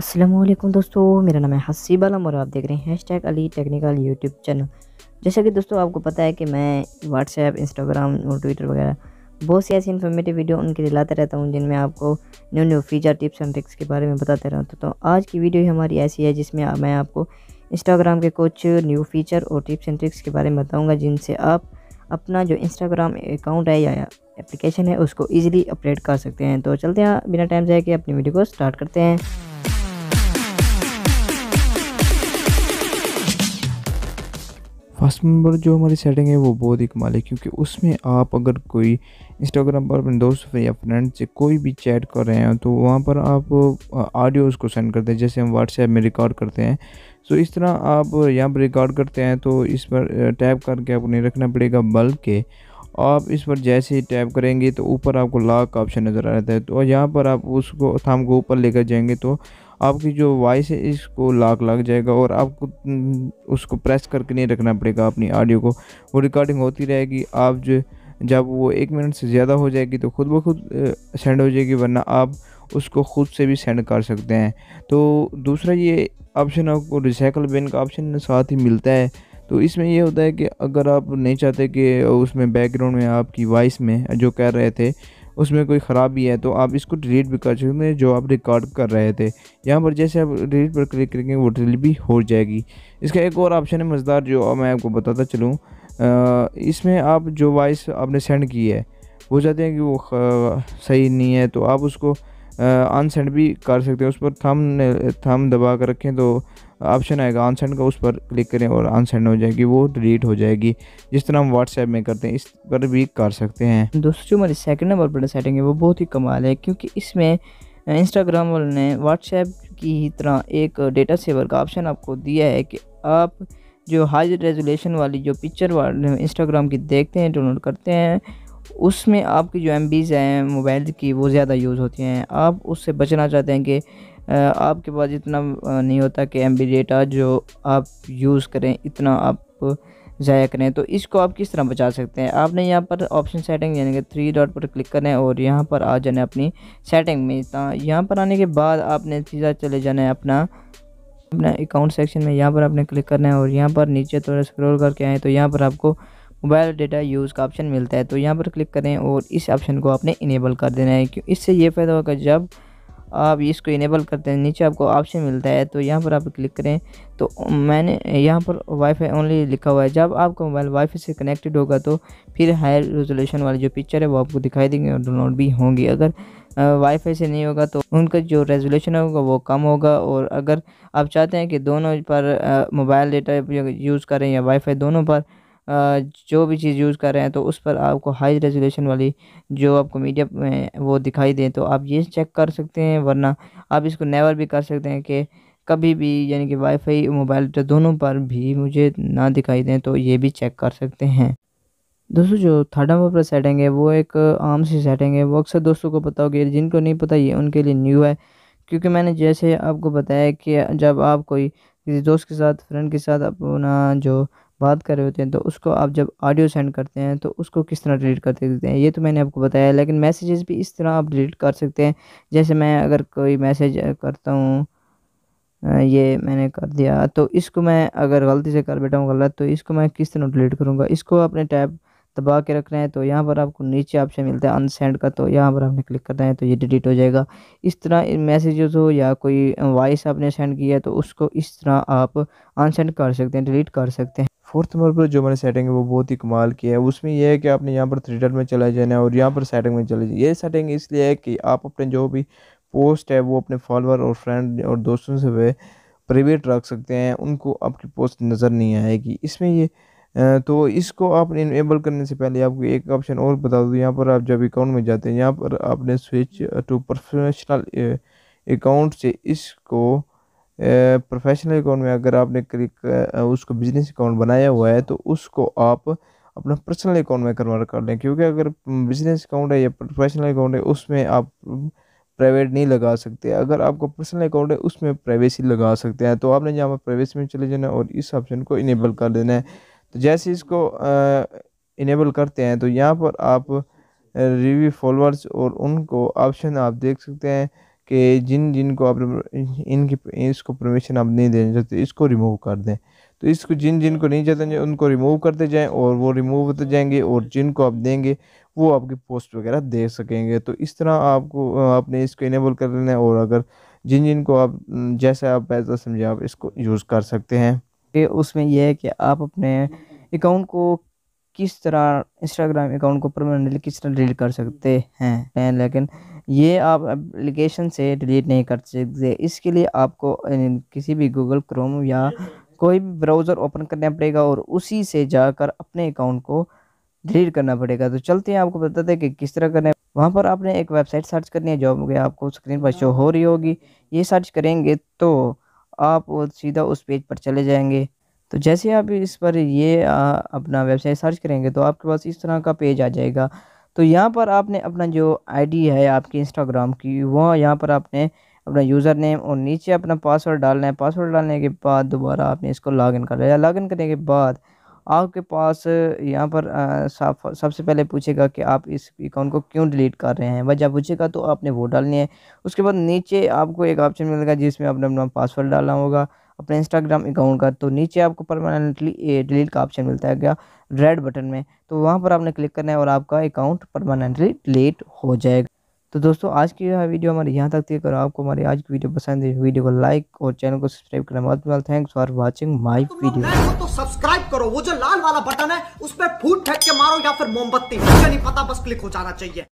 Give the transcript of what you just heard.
असलम दोस्तों मेरा नाम है हसीब आलम और आप देख रहे हैं hashtag Ali technical YouTube channel जैसा कि दोस्तों आपको पता है कि मैं व्हाट्सएप इंस्टाग्राम और ट्विटर वगैरह बहुत सी ऐसी इन्फॉर्मेटिव वीडियो उनके दिलाते रहता हूँ जिनमें आपको new new feature tips and tricks के बारे में बताते रहता हूँ तो, तो आज की वीडियो ही हमारी ऐसी है जिसमें मैं आपको इंस्टाग्राम के कुछ न्यू फीचर और टिप्स एंड ट्रिक्स के बारे में बताऊँगा जिनसे आप अपना जो इंस्टाग्राम अकाउंट है या एप्लीकेशन है उसको ईजिली अपडेट कर सकते हैं तो चलते हैं बिना टाइम जाए कि अपनी वीडियो को स्टार्ट करते हैं फर्स्ट नंबर जो हमारी सेटिंग है वो बहुत ही कमाल है क्योंकि उसमें आप अगर कोई इंस्टाग्राम पर अपने दोस्त या फ्रेंड से कोई भी चैट कर रहे हैं तो वहाँ पर आप ऑडियोज़ को सेंड करते हैं जैसे हम व्हाट्सएप में रिकॉर्ड करते हैं सो इस तरह आप यहाँ पर रिकॉर्ड करते हैं तो इस पर टैप करके आपको नहीं रखना पड़ेगा बल्कि आप इस पर जैसे ही टैप करेंगे तो ऊपर आपको लॉक का ऑप्शन नज़र आ रहा है तो यहाँ पर आप उसको थाम को ऊपर लेकर जाएंगे तो आपकी जो वॉइस है इसको लाक लाग जाएगा और आपको हम्म, उसको प्रेस करके नहीं रखना पड़ेगा अपनी ऑडियो को वो रिकॉर्डिंग होती रहेगी आप जो जब वो एक मिनट से ज़्यादा हो जाएगी तो खुद ब खुद सेंड हो जाएगी वरना आप उसको खुद से भी सेंड कर सकते हैं तो दूसरा ये ऑप्शन आपको रिसाइकल बिन का ऑप्शन साथ ही मिलता है तो इसमें यह होता है कि अगर आप नहीं चाहते कि उसमें बैकग्राउंड में आपकी वॉइस में जो कह रहे थे उसमें कोई ख़राबी है तो आप इसको डिलीट भी कर सकते हैं जो आप रिकॉर्ड कर रहे थे यहाँ पर जैसे आप डिलीट पर क्लिक करेंगे वो डिलीट भी हो जाएगी इसका एक और ऑप्शन है मज़ेदार जो मैं आपको बताता चलूँ इसमें आप जो वॉइस आपने सेंड की है वो चाहते हैं कि वो सही नहीं है तो आप उसको अनसेंड भी कर सकते हैं उस पर थम थम दबा कर रखें तो ऑप्शन आएगा अनसेंड का उस पर क्लिक करें और अनसेंड हो जाएगी वो डिलीट हो जाएगी जिस तरह हम व्हाट्सएप में करते हैं इस पर भी कर सकते हैं दोस्तों जो हमारी सेकंड नंबर पर सेटिंग है वो बहुत ही कमाल है क्योंकि इसमें इंस्टाग्राम वालों ने व्हाट्सएप की ही तरह एक डेटा सेवर का ऑप्शन आपको दिया है कि आप जो हाई रेजोलेशन वाली जो पिक्चर इंस्टाग्राम की देखते हैं डाउनलोड करते हैं उसमें आपकी जो एम हैं मोबाइल की वो ज़्यादा यूज़ होती हैं आप उससे बचना चाहते हैं कि आपके पास इतना नहीं होता कि एम डेटा जो आप यूज़ करें इतना आप ज़ाया करें तो इसको आप किस तरह बचा सकते हैं आपने यहाँ पर ऑप्शन सेटिंग यानी कि थ्री डॉट पर क्लिक करें और यहाँ पर आ जाना अपनी सेटिंग में यहाँ पर आने के बाद आपने सीधा चले जाना है अपना अपना अकाउंट सेक्शन में यहाँ पर आपने क्लिक करना है और यहाँ पर नीचे थोड़ा स्क्रॉल करके आएँ तो यहाँ पर आपको मोबाइल डेटा यूज़ का ऑप्शन मिलता है तो यहाँ पर क्लिक करें और इस ऑप्शन को आपने इनेबल कर देना है क्यों इससे ये फ़ायदा होगा जब आप इसको इनेबल करते हैं नीचे आपको ऑप्शन मिलता है तो यहाँ पर आप क्लिक करें तो मैंने यहाँ पर वाईफाई ओनली लिखा हुआ है जब आपका मोबाइल वाईफाई से कनेक्टेड होगा तो फिर हायर रेजोल्यूशन वाली जो पिक्चर है वो आपको दिखाई देंगे और डाउनलोड भी होंगी अगर वाईफाई से नहीं होगा तो उनका जो रेजोल्यूशन होगा वो कम होगा और अगर आप चाहते हैं कि दोनों पर मोबाइल डेटा यूज़ करें या वाई दोनों पर जो भी चीज़ यूज़ कर रहे हैं तो उस पर आपको हाई रेजोल्यूशन वाली जो आपको मीडिया में वो दिखाई दे तो आप ये चेक कर सकते हैं वरना आप इसको नेवर भी कर सकते हैं कि कभी भी यानी कि वाईफाई मोबाइल तो दोनों पर भी मुझे ना दिखाई दें तो ये भी चेक कर सकते हैं दोस्तों जो थर्ड नंबर पर सेटिंग है वो एक आम सी सेटिंग है वो अक्सर दोस्तों को पता होगी जिनको नहीं पता ये उनके लिए न्यू है क्योंकि मैंने जैसे आपको बताया कि जब आप कोई किसी दोस्त के साथ फ्रेंड के साथ अपना जो बात कर रहे होते हैं तो उसको आप जब ऑडियो सेंड करते हैं तो उसको किस तरह डिलीट कर देते हैं ये तो मैंने आपको बताया लेकिन मैसेजेस भी इस तरह आप डिलीट कर सकते हैं जैसे मैं अगर कोई मैसेज करता हूँ ये मैंने कर दिया तो इसको मैं अगर गलती से कर बैठा हूँ गलत तो इसको मैं किस तरह डिलीट करूँगा इसको अपने टैब दबा के रख रहे हैं तो यहाँ पर आपको नीचे ऑप्शन मिलता है अनसेंड का तो यहाँ पर आपने क्लिक करना है तो ये डिलीट हो जाएगा इस तरह मैसेजेस हो या कोई वॉइस आपने सेंड किया है तो उसको इस तरह आप अनसेंड कर सकते हैं डिलीट कर सकते हैं फोर्थ नंबर पर जो मैंने सेटिंग है वो बहुत ही कमाल की है उसमें यह है कि आपने यहाँ पर थ्रीडर में चला जाना है और यहाँ पर सेटिंग में चले जाए ये सेटिंग इसलिए है कि आप अपने जो भी पोस्ट है वो अपने फॉलोअर और फ्रेंड और दोस्तों से वे प्राइवेट रख सकते हैं उनको आपकी पोस्ट नज़र नहीं आएगी इसमें ये तो इसको आप इनेबल करने से पहले आपको एक ऑप्शन और बता दूँ यहाँ पर आप जब अकाउंट में जाते हैं यहाँ पर आपने स्विच टू प्रोफेशनल अकाउंट से इसको प्रोफेशनल अकाउंट में अगर आपने उसको बिजनेस अकाउंट बनाया हुआ है तो उसको आप अपना पर्सनल अकाउंट में कन्वर्ट कर लें क्योंकि अगर बिजनेस अकाउंट है या प्रोफेशनल अकाउंट है उसमें आप प्राइवेट नहीं लगा सकते अगर आपको पर्सनल अकाउंट है उसमें प्राइवेसी लगा सकते हैं तो आपने यहाँ पर प्राइवेसी में चले जाना और इस ऑप्शन को इनेबल कर देना है तो जैसे इसको इनेबल करते हैं तो यहाँ पर आप रिव्यू फॉलोअर्स और उनको ऑप्शन आप देख सकते हैं कि जिन जिन को आप इनकी इसको परमिशन आप नहीं देना चाहते इसको रिमूव कर दें तो इसको जिन जिन को नहीं चाहते उनको रिमूव करते जाएं और वो रिमूव होते जाएंगे और जिनको आप देंगे वो आपकी पोस्ट वगैरह दे सकेंगे तो इस तरह आपको आपने इसको इनेबल कर लेना है और अगर जिन जिन को आप जैसा आप पैसा समझे आप इसको यूज़ कर सकते हैं कि उसमें यह है कि आप अपने अकाउंट को किस तरह इंस्टाग्राम अकाउंट को परमानेंटली किस तरह डिलीट कर सकते हैं लेकिन ये आप एप्लीकेशन से डिलीट नहीं कर सकते इसके लिए आपको किसी भी गूगल क्रोम या कोई भी ब्राउज़र ओपन करना पड़ेगा और उसी से जाकर अपने अकाउंट को डिलीट करना पड़ेगा तो चलते हैं आपको बताते हैं कि किस तरह करना है वहाँ पर आपने एक वेबसाइट सर्च करनी है जो आपको स्क्रीन पर शो हो रही होगी ये सर्च करेंगे तो आप सीधा उस पेज पर चले जाएंगे तो जैसे आप इस पर ये अपना वेबसाइट सर्च करेंगे तो आपके पास इस तरह का पेज आ जाएगा तो यहाँ पर आपने अपना जो आईडी है आपकी इंस्टाग्राम की वह यहाँ पर आपने अपना यूज़र नेम और नीचे अपना पासवर्ड डालना है पासवर्ड डालने के बाद दोबारा आपने इसको लॉगिन कर लिया लॉगिन करने के बाद आपके पास यहाँ पर सबसे पहले पूछेगा कि आप इस अकाउंट को क्यों डिलीट कर रहे हैं वजह पूछेगा तो आपने वो डालनी है उसके बाद नीचे आपको एक ऑप्शन मिलेगा जिसमें आपने अपना पासवर्ड डालना होगा अपने इंस्टाग्राम अकाउंट का तो नीचे आपको परमानेंटली डिलीट का ऑप्शन मिलता है क्या रेड बटन में तो वहाँ पर आपने क्लिक करना है और आपका अकाउंट परमानेंटली डिलीट हो जाएगा तो दोस्तों आज की यह वीडियो हमारी यहाँ तक थी अगर आपको हमारी आज की वीडियो पसंद है वीडियो को लाइक और चैनल को सब्सक्राइब करना बहुत बहुत thanks for watching my video तो सब्सक्राइब तो करो वो जो लाल वाला बटन है उस पर फूट फेंक के मारो या फिर मोमबत्ती नहीं पता बस क्लिक हो जाना चाहिए